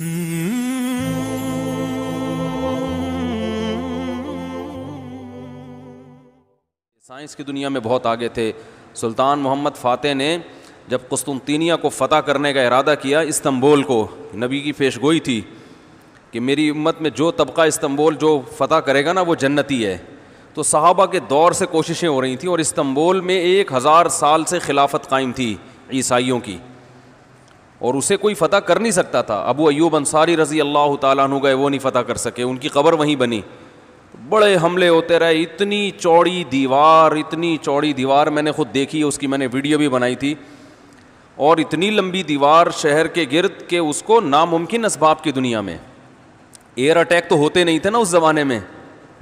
हम्म। Science की दुनिया में बहुत आगे थे सुल्तान मोहम्मद फ़ातह ने जब कुस्तुनतीनिया को फ़तह करने का इरादा किया इस्तंबोल को नबी की पेश गोई थी कि मेरी उम्मत में जो तबका इस्तंबोल जो फ़तह करेगा ना वो जन्नती है तो साहबा के दौर से कोशिशें हो रही थी और इस्तंबोल में एक हज़ार साल से खिलाफत कायम थी ईसाइयों की और उसे कोई फ़तह कर नहीं सकता था अबू अयूब अंसारी रज़ी अल्लाह तु गए वो नहीं फ़तह कर सके उनकी ख़बर वहीं बनी बड़े हमले होते रहे इतनी चौड़ी दीवार इतनी चौड़ी दीवार मैंने खुद देखी है उसकी मैंने वीडियो भी बनाई थी और इतनी लंबी दीवार शहर के गिरद के उसको नामुमकिन इसबाब की दुनिया में एयर अटैक तो होते नहीं थे ना उस ज़माने में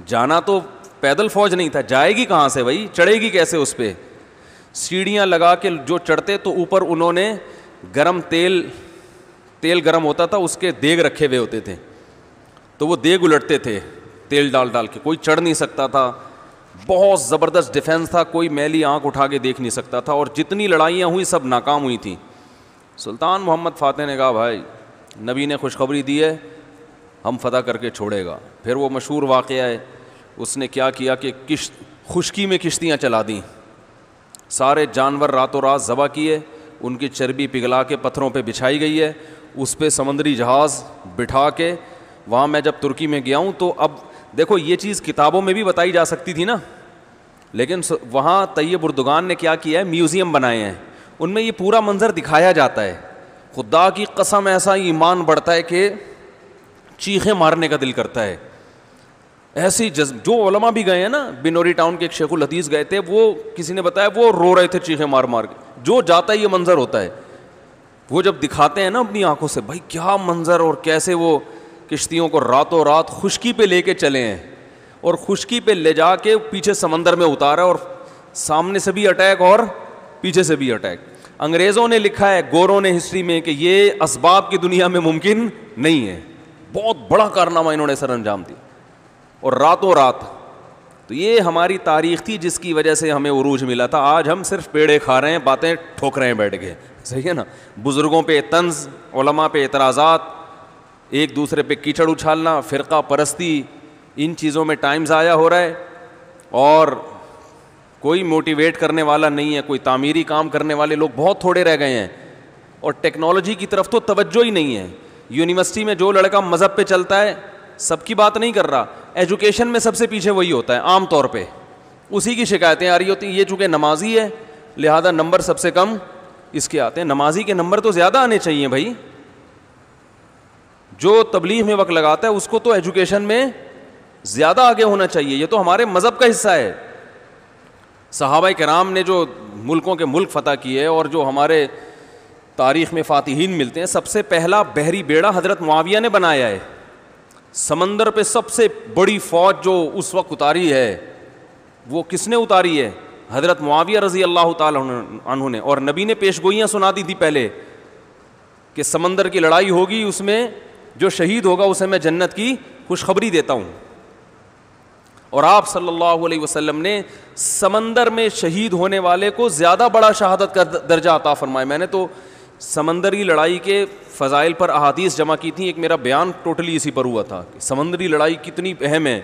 जाना तो पैदल फौज नहीं था जाएगी कहाँ से भाई चढ़ेगी कैसे उस पर सीढ़ियाँ लगा के जो चढ़ते तो ऊपर उन्होंने गरम तेल तेल गरम होता था उसके देग रखे हुए होते थे तो वो देग उलटते थे तेल डाल डाल के कोई चढ़ नहीं सकता था बहुत ज़बरदस्त डिफेंस था कोई मैली आंख उठा के देख नहीं सकता था और जितनी लड़ाइयाँ हुई सब नाकाम हुई थी सुल्तान मोहम्मद फ़ातह ने कहा भाई नबी ने खुशखबरी दी है हम फतह करके छोड़ेगा फिर वो मशहूर वाक़ है उसने क्या किया कि किश्त खुशकी में किश्तियाँ चला दी सारे जानवर रातों रात ज़बह किए उनकी चर्बी पिघला के पत्थरों पे बिछाई गई है उस पर समंदरी जहाज़ बिठा के वहाँ मैं जब तुर्की में गया हूँ तो अब देखो ये चीज़ किताबों में भी बताई जा सकती थी ना लेकिन वहाँ तैयब उर्दगान ने क्या किया है म्यूज़ियम बनाए हैं उनमें ये पूरा मंज़र दिखाया जाता है खुदा की कसम ऐसा ईमान बढ़ता है कि चीखें मारने का दिल करता है ऐसी जज्ब जो ओलमा भी गए हैं ना बिनोरी टाउन के एक शेखुल हदीस गए थे वो किसी ने बताया वो रो रहे थे चीखें मार मार के जो जाता है ये मंज़र होता है वो जब दिखाते हैं ना अपनी आंखों से भाई क्या मंज़र और कैसे वो किश्तियों को रातों रात खुशकी पे लेके चले हैं और खुशकी पे ले जा के पीछे समंदर में उतारा और सामने से भी अटैक और पीछे से भी अटैक अंग्रेज़ों ने लिखा है गोरों ने हिस्ट्री में कि ये इसबाब की दुनिया में मुमकिन नहीं है बहुत बड़ा कारनामा इन्होंने सर अंजाम दिया और रातों रात तो ये हमारी तारीख थी जिसकी वजह से हमें उरूज मिला था आज हम सिर्फ पेड़े खा रहे हैं बातें ठोक रहे हैं बैठ के सही है ना बुज़ुर्गों पर तंज ओलमा पे एतराज़ात एक दूसरे पर कीचड़ उछालना फ़िरका परस्ती इन चीज़ों में टाइम ज़ाया हो रहा है और कोई मोटिवेट करने वाला नहीं है कोई तामीरी काम करने वाले लोग बहुत थोड़े रह गए हैं और टेक्नोलॉजी की तरफ तो तवज्जो ही नहीं है यूनिवर्सिटी में जो लड़का मज़हब पे चलता है सबकी बात नहीं कर रहा एजुकेशन में सबसे पीछे वही होता है आम तौर पे उसी की शिकायतें आ रही होती ये चूँकि नमाजी है लिहाजा नंबर सबसे कम इसके आते हैं नमाजी के नंबर तो ज़्यादा आने चाहिए भाई जो तबलीग में वक्त लगाता है उसको तो एजुकेशन में ज़्यादा आगे होना चाहिए ये तो हमारे मज़हब का हिस्सा है सहाबा कराम ने जो मुल्कों के मुल्क फ़तह किए और जो हमारे तारीख़ में फ़ातिहीन मिलते हैं सबसे पहला बहरी बेड़ा हज़रत मुआविया ने बनाया है समंदर पे सबसे बड़ी फौज जो उस वक्त उतारी है वो किसने उतारी है हजरत मुआविया रजी अल्लाह तु ने और नबी ने पेश गोइयाँ सुना दी थी पहले कि समंदर की लड़ाई होगी उसमें जो शहीद होगा उसे मैं जन्नत की खुशखबरी देता हूँ और आप सल्लल्लाहु अलैहि वसल्लम ने समंदर में शहीद होने वाले को ज़्यादा बड़ा शहादत का दर्जा अता फरमाया मैंने तो समंदरी लड़ाई के फ़ज़ाइल पर अहादीस जमा की थी एक मेरा बयान टोटली इसी पर हुआ था कि समंदरी लड़ाई कितनी अहम है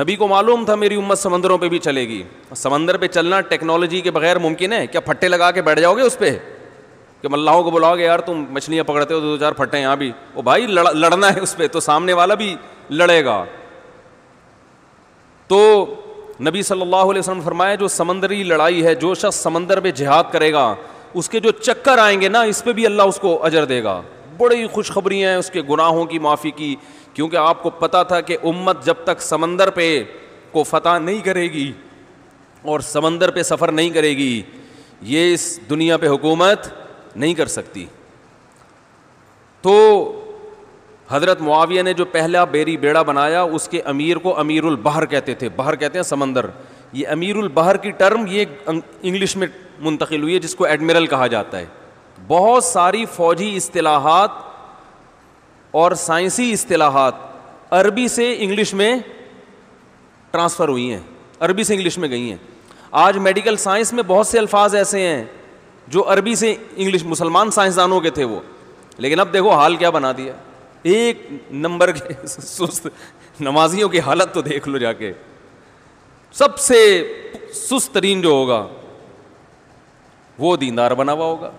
नबी को मालूम था मेरी उम्मत समंदरों पे भी चलेगी समंदर पे चलना टेक्नोलॉजी के बगैर मुमकिन है क्या फट्टे लगा के बैठ जाओगे उस पर कि मल्लाहों को बुलाओगे यार तुम मछलियाँ पकड़ते हो दो चार फट्टे यहाँ भी ओ भाई लड़, लड़ना है उस पर तो सामने वाला भी लड़ेगा तो नबी सल्लल्लाहु अलैहि वसल्लम फरमाया जो समंदरी लड़ाई है जो शख्स समंदर पे जिहाद करेगा उसके जो चक्कर आएंगे ना इस पर भी अल्लाह उसको अजर देगा बड़ी खुशखबरी हैं उसके गुनाहों की माफ़ी की क्योंकि आपको पता था कि उम्मत जब तक समंदर पे को फतह नहीं करेगी और समंदर पे सफ़र नहीं करेगी ये इस दुनिया पे हुकूमत नहीं कर सकती तो हज़रत मुआविया ने जो पहला बेरी बेड़ा बनाया उसके अमीर को अमीरुल बहर कहते थे बहर कहते हैं समंदर ये अमीरुल बहर की टर्म ये इंग्लिश में मुंतकिल हुई है जिसको एडमिरल कहा जाता है बहुत सारी फौजी असलाहत और साइंसी असलाहत अरबी से इंग्लिश में ट्रांसफ़र हुई हैं अरबी से इंग्लिश में गई हैं आज मेडिकल साइंस में बहुत से अल्फाज ऐसे हैं जो अरबी से इंग्लिश मुसलमान साइंसदानों के थे वो लेकिन अब देखो हाल क्या बना दिया एक नंबर के सुस्त नमाजियों की हालत तो देख लो जाके सबसे सुस्त तरीन जो होगा वो दीनदार बना हुआ होगा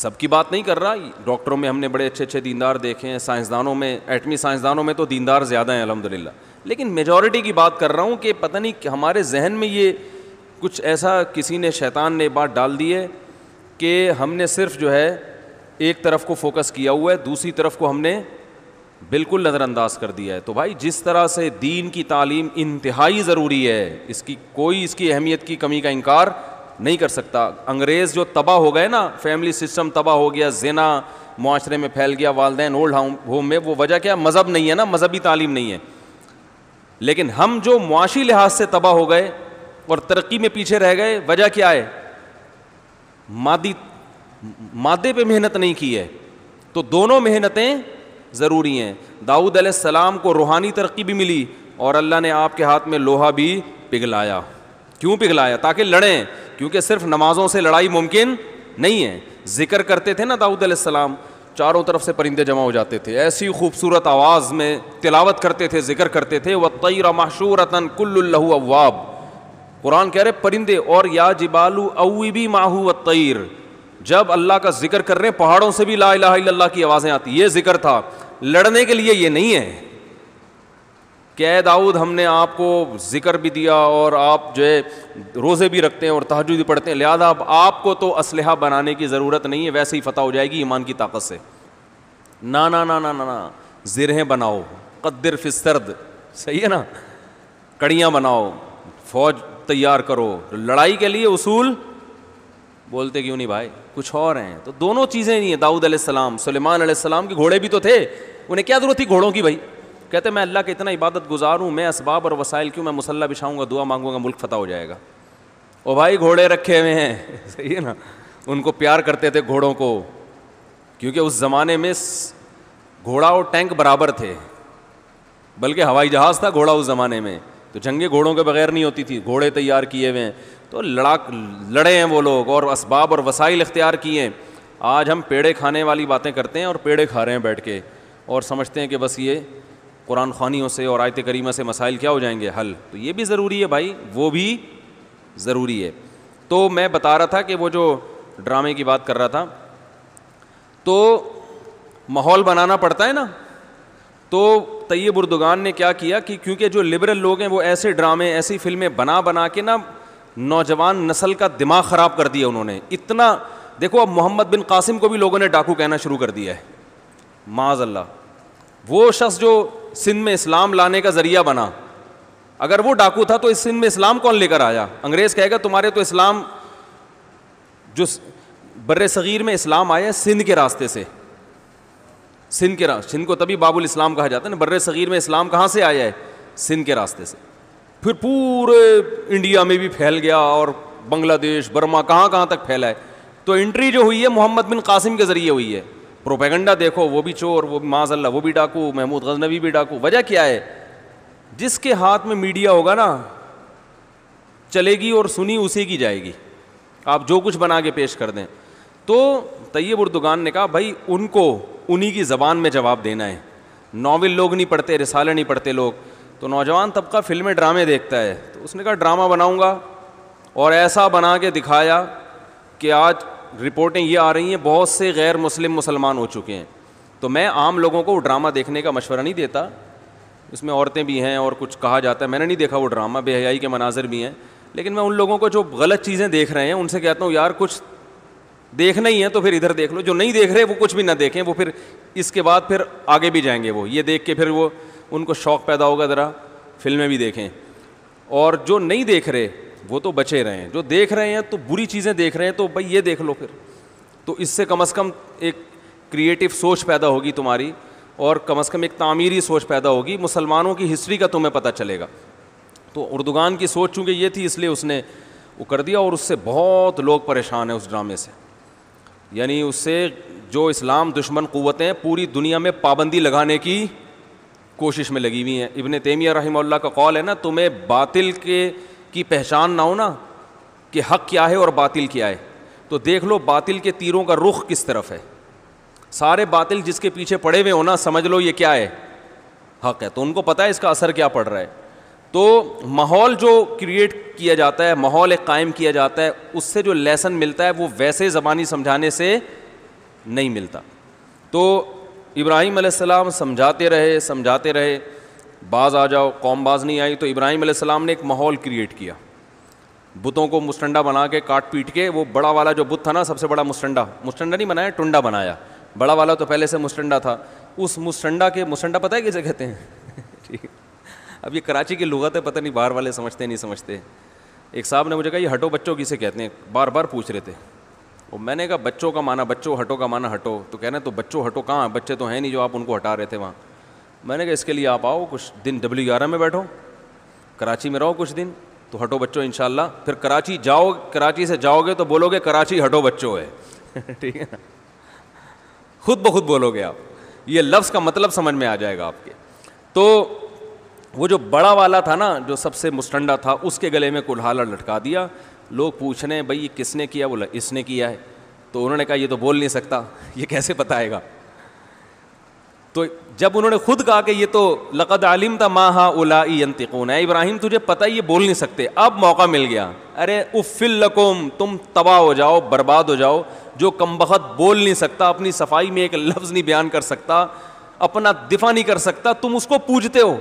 सबकी बात नहीं कर रहा डॉक्टरों में हमने बड़े अच्छे अच्छे दीनदार देखे हैं साइंसदानों में एटमी साइंसदानों में तो दीनदार ज़्यादा हैं अलहमदिल्ला लेकिन मेजॉरिटी की बात कर रहा हूँ कि पता नहीं हमारे जहन में ये कुछ ऐसा किसी ने शैतान ने बात डाल दी है कि हमने सिर्फ जो है एक तरफ को फोकस किया हुआ है दूसरी तरफ को हमने बिल्कुल नज़रअंदाज कर दिया है तो भाई जिस तरह से दीन की तालीम इंतहाई ज़रूरी है इसकी कोई इसकी अहमियत की कमी का इनकार नहीं कर सकता अंग्रेज़ जो तबाह हो गए ना फैमिली सिस्टम तबाह हो गया जेना माशरे में फैल गया वालदे ओल्ड होम में वो वजह क्या मज़हब नहीं है ना मजहबी तालीम नहीं है लेकिन हम जो मुआशी लिहाज से तबाह हो गए और तरक्की में पीछे रह गए वजह क्या है मादी मादे पर मेहनत नहीं की है तो दोनों मेहनतें ज़रूरी हैं दाऊद सलाम को रूहानी तरक्की भी मिली और अल्लाह ने आपके हाथ में लोहा भी पिघलाया क्यों पिघलाया ताकि लड़ें क्योंकि सिर्फ नमाजों से लड़ाई मुमकिन नहीं है जिक्र करते थे ना दाऊद अलैहिस्सलाम चारों तरफ से परिंदे जमा हो जाते थे ऐसी खूबसूरत आवाज़ में तिलावत करते थे जिक्र करते थे व तैर माशूरतन कुल्लहू अवाब कुरान कह रहे परिंदे और या जिबालू अवीबी माहू व तैर जब अल्लाह का जिक्र कर रहे हैं पहाड़ों से भी ला इलाहा इल्लल्लाह की आवाज़ें आती ये जिक्र था लड़ने के लिए ये नहीं है क्या दाऊद हमने आपको ज़िक्र भी दिया और आप जो है रोज़े भी रखते हैं और तहजद भी पढ़ते हैं लिहाजा अब आपको तो असलहा बनाने की ज़रूरत नहीं है वैसे ही फ़तह हो जाएगी ईमान की ताकत से ना ना ना ना ना ना जरहे बनाओ कद्दर फिसर्द सही है ना कड़ियाँ बनाओ फौज तैयार करो लड़ाई के लिए उसूल बोलते क्यों नहीं भाई कुछ और हैं तो दोनों चीज़ें नहीं हैं दाऊद सलेमान सलेमान की घोड़े भी तो थे उन्हें क्या ज़रूरत थी घोड़ों की भाई कहते मैं अल्लाह के इतना इबादत गुजार हूँ मैं इसबाब और वसाइल क्यों मैं मुसल्ला बिछाऊँगा दुआ मांगूंगा मुल्क फतह हो जाएगा ओ भाई घोड़े रखे हुए हैं सही है ना उनको प्यार करते थे घोड़ों को क्योंकि उस ज़माने में घोड़ा और टैंक बराबर थे बल्कि हवाई जहाज़ था घोड़ा उस ज़माने में तो जंगे घोड़ों के बगैर नहीं होती थी घोड़े तैयार किए हुए हैं तो लड़ाक लड़े हैं वो लोग और इसबाब और वसाइल इख्तियार किए हैं आज हम पेड़े खाने वाली बातें करते हैं और पेड़े खा रहे हैं बैठ के और समझते हैं कि बस ये कुरान खानियों से और आयत करीमा से मसाइल क्या हो जाएंगे हल तो ये भी ज़रूरी है भाई वो भी ज़रूरी है तो मैं बता रहा था कि वो जो ड्रामे की बात कर रहा था तो माहौल बनाना पड़ता है ना तो तैयब उर्दगान ने क्या किया कि क्योंकि जो लिबरल लोग हैं वो ऐसे ड्रामे ऐसी फिल्में बना बना के ना नौजवान नस्ल का दिमाग ख़राब कर दिया उन्होंने इतना देखो अब मोहम्मद बिन कासिम को भी लोगों ने डाकू कहना शुरू कर दिया है माज अल्लाह वो शख्स जो सिंध में इस्लाम लाने का ज़रिया बना अगर वो डाकू था तो इस सिंध में इस्लाम कौन लेकर आया अंग्रेज़ कहेगा तुम्हारे तो इस्लाम जो बर सग़ीर में इस्लाम आया सिंध के रास्ते से सिंध के रास्ते सिंध को तभी बाबुल इस्लाम कहा जाता है ना बर सग़ीर में इस्लाम कहाँ से आया है सिंध के रास्ते से फिर पूरे इंडिया में भी फैल गया और बांग्लादेश बर्मा कहाँ कहाँ तक फैला है तो एंट्री जो हुई है मोहम्मद बिन कासिम के ज़रिए हुई है प्रोपेगंडा देखो वो भी चोर वो भी माजल्ला वो भी डाकू महमूद गजनवी भी डाकू वजह क्या है जिसके हाथ में मीडिया होगा ना चलेगी और सुनी उसी की जाएगी आप जो कुछ बना के पेश कर दें तो तैयब उर्दुगान ने कहा भाई उनको उन्हीं की ज़बान में जवाब देना है नावल लोग नहीं पढ़ते रिसाले नहीं पढ़ते लोग तो नौजवान तबका फिल्में ड्रामे देखता है तो उसने कहा ड्रामा बनाऊँगा और ऐसा बना के दिखाया कि आज रिपोर्टें ये आ रही हैं बहुत से गैर मुस्लिम मुसलमान हो चुके हैं तो मैं आम लोगों को वो ड्रामा देखने का मशवरा नहीं देता इसमें औरतें भी हैं और कुछ कहा जाता है मैंने नहीं देखा वो ड्रामा बेहयाई के मनाजिर भी हैं लेकिन मैं उन लोगों को जो गलत चीज़ें देख रहे हैं उनसे कहता हूँ यार कुछ देखना ही है तो फिर इधर देख लो जो नहीं देख रहे वो कुछ भी ना देखें वो फिर इसके बाद फिर आगे भी जाएंगे वो ये देख के फिर वो उनको शौक़ पैदा होगा ज़रा फिल्में भी देखें और जो नहीं देख रहे वो तो बचे रहे हैं जो देख रहे हैं तो बुरी चीज़ें देख रहे हैं तो भाई ये देख लो फिर तो इससे कम अज़ कम एक क्रिएटिव सोच पैदा होगी तुम्हारी और कम अज़ कम एक तामीरी सोच पैदा होगी मुसलमानों की हिस्ट्री का तुम्हें पता चलेगा तो उर्दुगान की सोच चूँकि ये थी इसलिए उसने वो कर दिया और उससे बहुत लोग परेशान हैं उस ड्रामे से यानी उससे जो इस्लाम दुश्मन क़वतें पूरी दुनिया में पाबंदी लगाने की कोशिश में लगी हुई हैं इबन तेमिया रही का कौल है ना तुम्हें बातिल के की पहचान ना हो ना कि हक क्या है और बातिल क्या है तो देख लो बातिल के तीरों का रुख किस तरफ है सारे बातिल जिसके पीछे पड़े हुए हो ना समझ लो ये क्या है हक है तो उनको पता है इसका असर क्या पड़ रहा है तो माहौल जो क्रिएट किया जाता है माहौल एक कायम किया जाता है उससे जो लेसन मिलता है वो वैसे ज़बानी समझाने से नहीं मिलता तो इब्राहिम सलाम समझाते रहे समझाते रहे बाज़ आ जाओ कौम बाज़ नहीं आई तो इब्राहिम आसमाम ने एक माहौल क्रिएट किया बुतों को मुस्टंडा बना के काट पीट के वो बड़ा वाला जो बुत था ना सबसे बड़ा मुस्टंडा मुस्टंडा नहीं बनाया टुंडा बनाया बड़ा वाला तो पहले से मुस्टंडा था उस मुस्टंडा के मुस्टंडा पता है किसे कहते हैं ठीक अब ये कराची की लुगत है पता नहीं बाहर वाले समझते नहीं समझते एक साहब ने मुझे कहा ये हटो बच्चों किसे कहते हैं बार बार पूछ रहे थे और मैंने कहा बच्चों का माना बच्चों हटो का माना हटो तो कह रहे तो बच्चों हटो कहाँ बच्चे तो हैं नहीं जो आप उनको हटा रहे थे वहाँ मैंने कहा इसके लिए आप आओ कुछ दिन डब्ल्यू में बैठो कराची में रहो कुछ दिन तो हटो बच्चो इन फिर कराची जाओ कराची से जाओगे तो बोलोगे कराची हटो बच्चो है ठीक है ना खुद ब खुद बोलोगे आप ये लफ्ज़ का मतलब समझ में आ जाएगा आपके तो वो जो बड़ा वाला था ना जो सबसे मुस्टंडा था उसके गले में कुल्हाड़ा लटका दिया लोग पूछ रहे हैं भाई ये किसने किया बोला इसने किया है तो उन्होंने कहा ये तो बोल नहीं सकता ये कैसे पता आएगा तो जब उन्होंने खुद कहा कि ये तो लक़द आलिम था माँ हा उला यंतिकून है इब्राहिम तुझे पता ही ये बोल नहीं सकते अब मौका मिल गया अरे उफ़िल तुम तबाह हो जाओ बर्बाद हो जाओ जो कम बहत बोल नहीं सकता अपनी सफाई में एक लफ्ज़ नहीं बयान कर सकता अपना दिफा नहीं कर सकता तुम उसको पूजते हो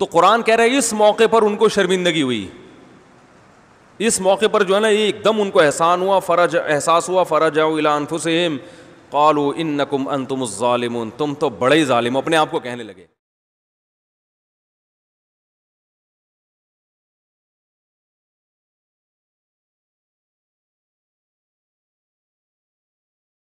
तो कुरान कह रहे है इस मौके पर उनको शर्मिंदगी हुई इस मौके पर जो है ना ये एकदम उनको एहसान हुआ फ़रज एहसास हुआ फ़रज आउलानफुसम कौलू इन नकुम तुम तो बड़े ही ालिम अपने आप को कहने लगे